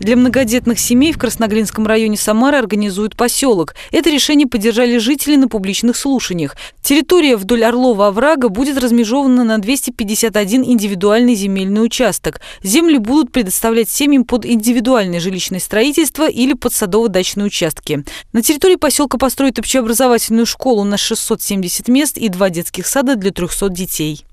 Для многодетных семей в Красноглинском районе Самары организуют поселок. Это решение поддержали жители на публичных слушаниях. Территория вдоль Орлова оврага будет размежована на 251 индивидуальный земельный участок. Земли будут предоставлять семьям под индивидуальное жилищное строительство или под садово-дачные участки. На территории поселка построят общеобразовательную школу на 670 мест и два детских сада для 300 детей.